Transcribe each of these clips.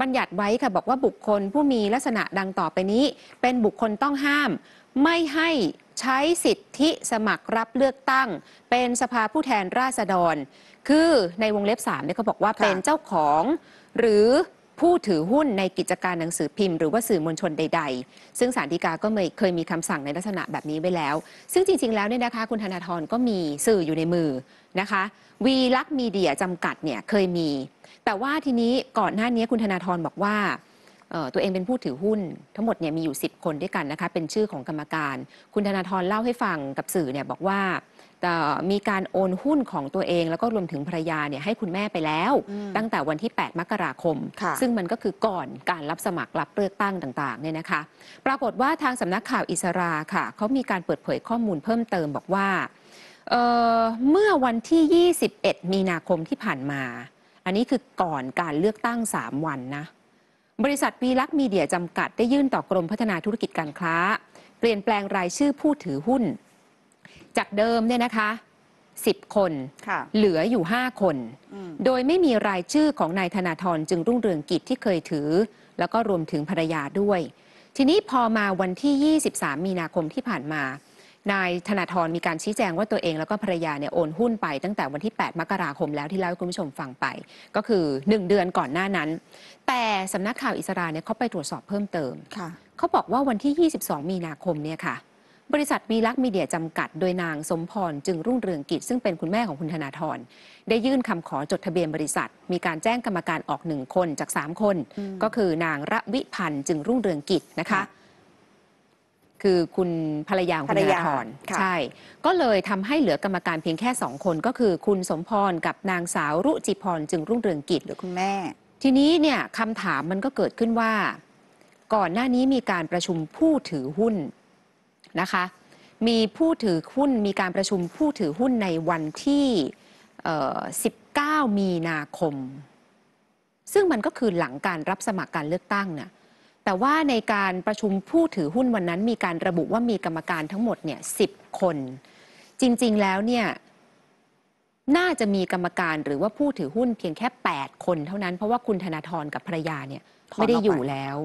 บัญญัติไว้ค่ะบอกว่าบุคคลผู้มีลักษณะดังต่อไปนี้ เป็นบุคคลต้องห้าม ไม่ให้ใช้สิทธิสมัครรับเลือกตั้ง เป็นสภาผู้แทนราษฎร คือในวงเล็บ3เนี่ยเขาบอกว่าเป็นเจ้าของ หรือผู้ถือหุ้นในกิจการหนังสือพิมพ์หรือว่าสื่อมวลชนใด ๆ ซึ่งสารดีกาก็เคยมีคำสั่งในลักษณะแบบนี้ไว้แล้ว ซึ่งจริง ๆ แล้วเนี่ยนะคะคุณธนาธรก็มีสื่ออยู่ในมือนะคะ วีลักมีเดียจำกัดเนี่ยเคยมี แต่ว่าทีนี้ก่อนหน้านี้คุณธนาธรบอกว่า ตัวเองเป็นผู้ถือหุ้น ทั้งหมดเนี่ยมีอยู่ 10 คนด้วยกันนะคะเป็นชื่อของกรรมการ คุณธนาธรเล่าให้ฟังกับสื่อเนี่ยบอกว่ามีการโอนหุ้นของตัวเองแล้วก็รวมถึงภรรยาเนี่ยให้คุณแม่ไปแล้ว ตั้งแต่วันที่ 8 มกราคม ซึ่งมันก็คือก่อนการรับสมัครรับเลือกตั้งต่างๆเนี่ยนะคะปรากฏว่าทางสำนักข่าวอิสราค่ะเขามีการเปิดเผยข้อมูลเพิ่มเติมบอกว่าเเมื่อวันที่ 21 มีนาคมที่ผ่านมา อันนี้คือก่อนการเลือกตั้ง 3 วันนะ บริษัทวีลักษ์มีเดียจำกัด ได้ยื่นต่อกรมพัฒนาธุรกิจการค้า เปลี่ยนแปลงรายชื่อผู้ถือหุ้นจากเดิมเนี่ยนะคะ10 คนคเหลืออยู่ 5 คน โดยไม่มีรายชื่อของนายธนาธรจึงรุ่งเรืองกิจที่เคยถือแล้วก็รวมถึงภรรยาด้วย ทีนี้พอมาวันที่ 23 มีนาคมที่ผ่านมานายธนาธรมีการชี้แจงว่าตัวเอง แล้วก็ภรรยาเนี่ยโอนหุ้นไป ตั้งแต่วันที่ 8 มกราคมแล้วที่เล่าให้คุณผู้ชมฟังไป ก็คือ 1 เดือนก่อนหน้านั้น แต่สำนักข่าวอิสราเนี่ยเขาไปตรวจสอบเพิ่มเติมเขาบอกว่าวันที่ 22 มีนาคมเนี่ยค่ะบริษัทมีลักมีเดียจำกัดโดยนางสมพรจึงรุ่งเรืองกิจซึ่งเป็นคุณแม่ของคุณธนาธรได้ยื่นคำขอจดทะเบียนบริษัท มีการแจ้งกรรมการออกหนึ่งคนจาก 3 คน ก็คือนางระวิพันธ์จึงรุ่งเรืองกิจนะคะคือคุณภรรยาของคุณธนาธรใช่ ก็เลยทำให้เหลือกรรมการเพียงแค่สองคนก็คือคุณสมพรกับนางสาวรุจิพรจึงรุ่งเรืองกิจหรือคุณแม่ ทีนี้เนี่ยคำถามมันก็เกิดขึ้นว่า ก่อนหน้านี้มีการประชุมผู้ถือหุ้นนะคะ มีผู้ถือหุ้นมีการประชุมผู้ถือหุ้นในวันที่ 19 มีนาคม ซึ่งมันก็คือหลังการรับสมัครการเลือกตั้งนะ่แต่ว่าในการประชุมผู้ถือหุ้นวันนั้นมีการระบุว่ามีกรรมการทั้งหมดเนี่ย 10 คน จริงๆ แล้วเนี่ย น่าจะมีกรรมการหรือว่าผู้ถือหุ้นเพียงแค่ 8 คนเท่านั้น เพราะว่าคุณธนาธรกับภรรยาเนี่ยไม่ได้อยู่แล้ว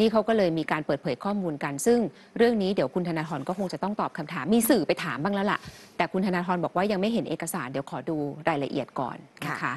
นี่เขาก็เลยมีการเปิดเผยข้อมูลกันซึ่งเรื่องนี้เดี๋ยวคุณธนาธรก็คงจะต้องตอบคำถามมีสื่อไปถามบ้างแล้วล่ะ แต่คุณธนาธรบอกว่ายังไม่เห็นเอกสาร เดี๋ยวขอดูรายละเอียดก่อนนะคะ